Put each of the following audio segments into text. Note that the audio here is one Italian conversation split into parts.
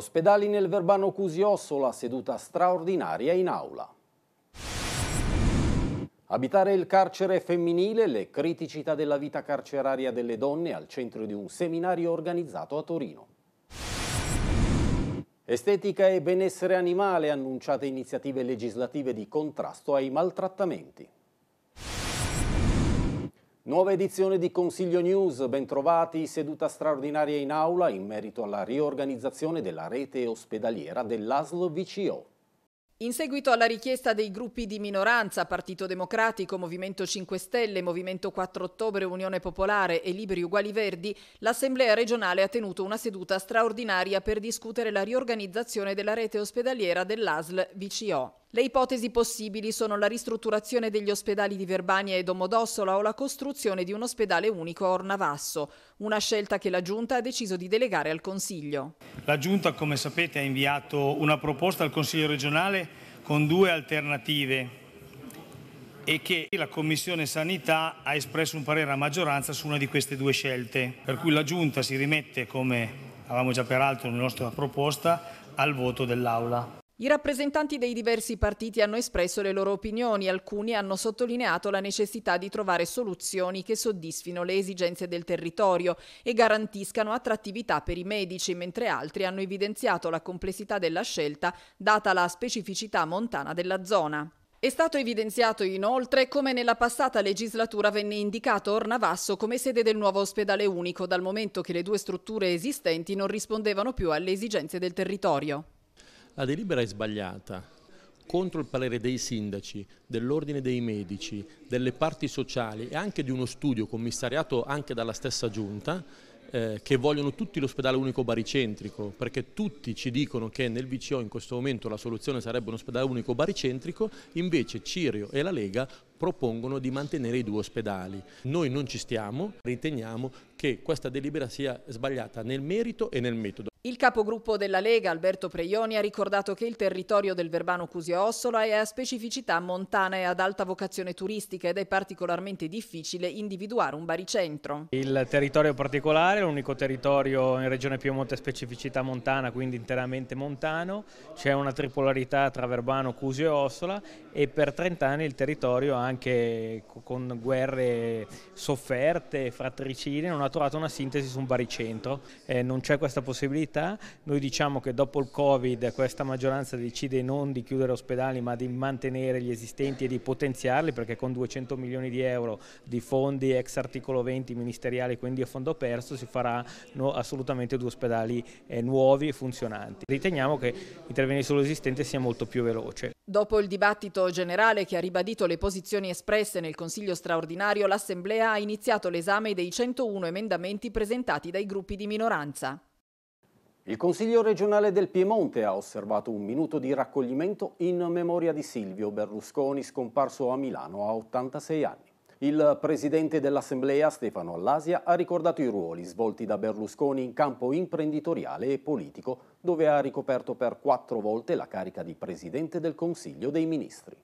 Ospedali nel Verbano Cusiosso, la seduta straordinaria in aula. Abitare il carcere femminile, le criticità della vita carceraria delle donne al centro di un seminario organizzato a Torino. Estetica e benessere animale, annunciate iniziative legislative di contrasto ai maltrattamenti. Nuova edizione di Consiglio News, bentrovati, seduta straordinaria in aula in merito alla riorganizzazione della rete ospedaliera dell'ASL VCO. In seguito alla richiesta dei gruppi di minoranza, Partito Democratico, Movimento 5 Stelle, Movimento 4 Ottobre, Unione Popolare e Libri Uguali Verdi, l'Assemblea regionale ha tenuto una seduta straordinaria per discutere la riorganizzazione della rete ospedaliera dell'ASL VCO. Le ipotesi possibili sono la ristrutturazione degli ospedali di Verbania e Domodossola o la costruzione di un ospedale unico a Ornavasso, una scelta che la Giunta ha deciso di delegare al Consiglio. La Giunta, come sapete, ha inviato una proposta al Consiglio regionale con due alternative e che la Commissione Sanità ha espresso un parere a maggioranza su una di queste due scelte, per cui la Giunta si rimette, come avevamo già peraltro nella nostra proposta, al voto dell'Aula. I rappresentanti dei diversi partiti hanno espresso le loro opinioni, alcuni hanno sottolineato la necessità di trovare soluzioni che soddisfino le esigenze del territorio e garantiscano attrattività per i medici, mentre altri hanno evidenziato la complessità della scelta data la specificità montana della zona. È stato evidenziato inoltre come nella passata legislatura venne indicato Ornavasso come sede del nuovo ospedale unico, dal momento che le due strutture esistenti non rispondevano più alle esigenze del territorio. La delibera è sbagliata, contro il parere dei sindaci, dell'ordine dei medici, delle parti sociali e anche di uno studio commissariato anche dalla stessa giunta eh, che vogliono tutti l'ospedale unico baricentrico perché tutti ci dicono che nel VCO in questo momento la soluzione sarebbe un ospedale unico baricentrico invece Cirio e la Lega propongono di mantenere i due ospedali. Noi non ci stiamo, riteniamo che questa delibera sia sbagliata nel merito e nel metodo. Il capogruppo della Lega, Alberto Preioni, ha ricordato che il territorio del Verbano Cusio-Ossola è a specificità montana e ad alta vocazione turistica ed è particolarmente difficile individuare un baricentro. Il territorio particolare è l'unico territorio in regione Piemonte a specificità montana, quindi interamente montano, c'è una tripolarità tra Verbano, Cusio e Ossola e per 30 anni il territorio anche con guerre sofferte, fratricine, non ha trovato una sintesi su un baricentro, eh, non c'è questa possibilità sanità. Noi diciamo che dopo il Covid questa maggioranza decide non di chiudere ospedali ma di mantenere gli esistenti e di potenziarli perché con 200 milioni di euro di fondi ex articolo 20 ministeriali quindi a fondo perso si farà no, assolutamente due ospedali eh, nuovi e funzionanti. Riteniamo che intervenire sull'esistente sia molto più veloce. Dopo il dibattito generale che ha ribadito le posizioni espresse nel Consiglio straordinario, l'Assemblea ha iniziato l'esame dei 101 emendamenti presentati dai gruppi di minoranza. Il Consiglio regionale del Piemonte ha osservato un minuto di raccoglimento in memoria di Silvio Berlusconi scomparso a Milano a 86 anni. Il presidente dell'Assemblea Stefano Allasia ha ricordato i ruoli svolti da Berlusconi in campo imprenditoriale e politico, dove ha ricoperto per quattro volte la carica di presidente del Consiglio dei Ministri.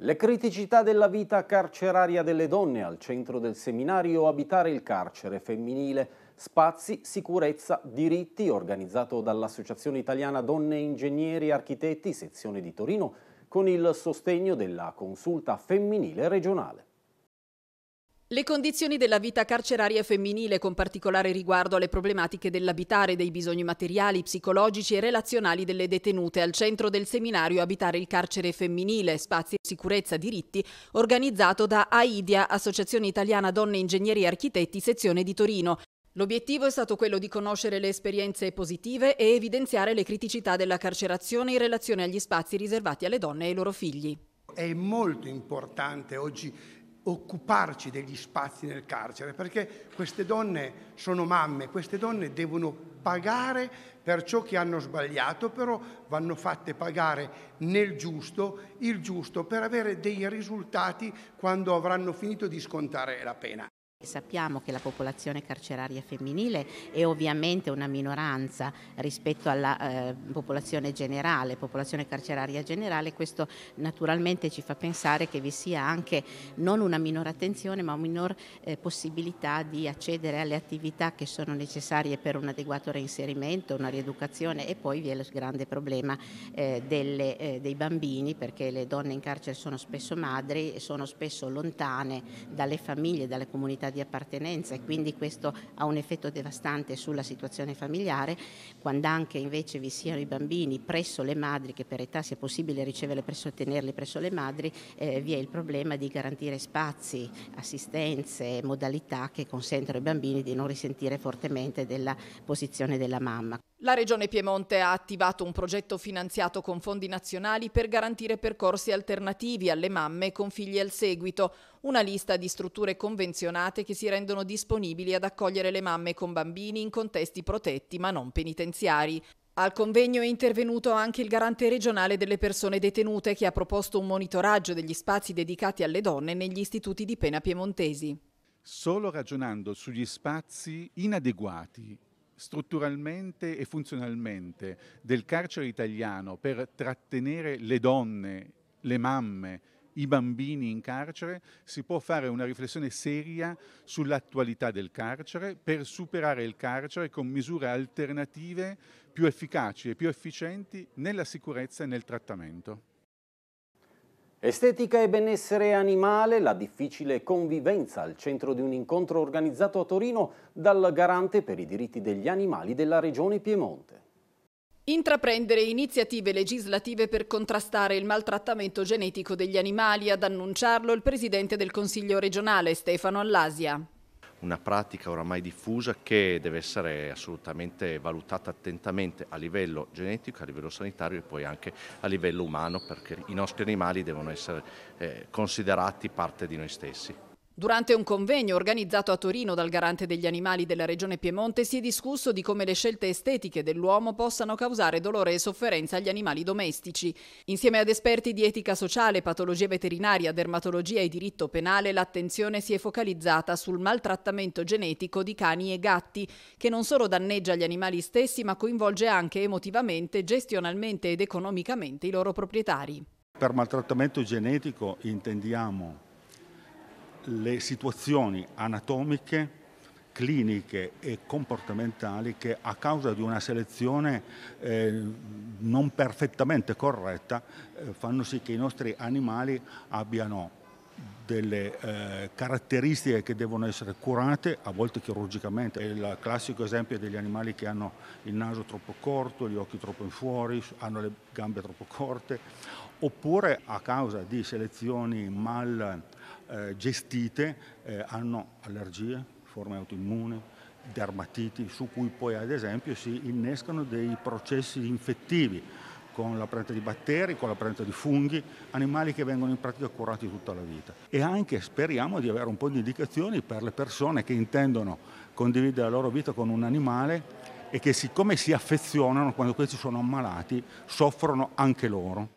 Le criticità della vita carceraria delle donne al centro del seminario Abitare il carcere femminile, spazi, sicurezza, diritti, organizzato dall'Associazione Italiana Donne Ingegneri Architetti, sezione di Torino, con il sostegno della consulta femminile regionale. Le condizioni della vita carceraria femminile, con particolare riguardo alle problematiche dell'abitare, dei bisogni materiali, psicologici e relazionali delle detenute, al centro del seminario Abitare il carcere femminile, spazi e sicurezza diritti, organizzato da AIDIA, Associazione Italiana Donne Ingegneri e Architetti, sezione di Torino. L'obiettivo è stato quello di conoscere le esperienze positive e evidenziare le criticità della carcerazione in relazione agli spazi riservati alle donne e ai loro figli. È molto importante oggi occuparci degli spazi nel carcere, perché queste donne sono mamme, queste donne devono pagare per ciò che hanno sbagliato, però vanno fatte pagare nel giusto, il giusto, per avere dei risultati quando avranno finito di scontare la pena. Sappiamo che la popolazione carceraria femminile è ovviamente una minoranza rispetto alla eh, popolazione generale, popolazione carceraria generale, questo naturalmente ci fa pensare che vi sia anche non una minore attenzione ma una minor eh, possibilità di accedere alle attività che sono necessarie per un adeguato reinserimento, una rieducazione e poi vi è il grande problema eh, delle, eh, dei bambini perché le donne in carcere sono spesso madri, e sono spesso lontane dalle famiglie, dalle comunità comunità di appartenenza e quindi questo ha un effetto devastante sulla situazione familiare, quando anche invece vi siano i bambini presso le madri, che per età sia possibile riceverli presso, tenerli presso le madri, eh, vi è il problema di garantire spazi, assistenze, modalità che consentano ai bambini di non risentire fortemente della posizione della mamma. La Regione Piemonte ha attivato un progetto finanziato con fondi nazionali per garantire percorsi alternativi alle mamme con figli al seguito, una lista di strutture convenzionate che si rendono disponibili ad accogliere le mamme con bambini in contesti protetti ma non penitenziari. Al convegno è intervenuto anche il garante regionale delle persone detenute che ha proposto un monitoraggio degli spazi dedicati alle donne negli istituti di pena piemontesi. Solo ragionando sugli spazi inadeguati strutturalmente e funzionalmente del carcere italiano per trattenere le donne, le mamme, i bambini in carcere, si può fare una riflessione seria sull'attualità del carcere per superare il carcere con misure alternative più efficaci e più efficienti nella sicurezza e nel trattamento. Estetica e benessere animale, la difficile convivenza al centro di un incontro organizzato a Torino dal garante per i diritti degli animali della regione Piemonte. Intraprendere iniziative legislative per contrastare il maltrattamento genetico degli animali, ad annunciarlo il presidente del Consiglio regionale Stefano Allasia una pratica oramai diffusa che deve essere assolutamente valutata attentamente a livello genetico, a livello sanitario e poi anche a livello umano perché i nostri animali devono essere eh, considerati parte di noi stessi. Durante un convegno organizzato a Torino dal garante degli animali della regione Piemonte si è discusso di come le scelte estetiche dell'uomo possano causare dolore e sofferenza agli animali domestici. Insieme ad esperti di etica sociale, patologia veterinaria, dermatologia e diritto penale, l'attenzione si è focalizzata sul maltrattamento genetico di cani e gatti, che non solo danneggia gli animali stessi ma coinvolge anche emotivamente, gestionalmente ed economicamente i loro proprietari. Per maltrattamento genetico intendiamo le situazioni anatomiche, cliniche e comportamentali che a causa di una selezione eh, non perfettamente corretta eh, fanno sì che i nostri animali abbiano delle eh, caratteristiche che devono essere curate, a volte chirurgicamente. È il classico esempio degli animali che hanno il naso troppo corto, gli occhi troppo in fuori, hanno le gambe troppo corte, oppure a causa di selezioni mal eh, gestite eh, hanno allergie, forme autoimmune, dermatiti, su cui poi ad esempio si innescano dei processi infettivi con la presenza di batteri, con la presenza di funghi, animali che vengono in pratica curati tutta la vita. E anche speriamo di avere un po' di indicazioni per le persone che intendono condividere la loro vita con un animale e che siccome si affezionano quando questi sono ammalati, soffrono anche loro.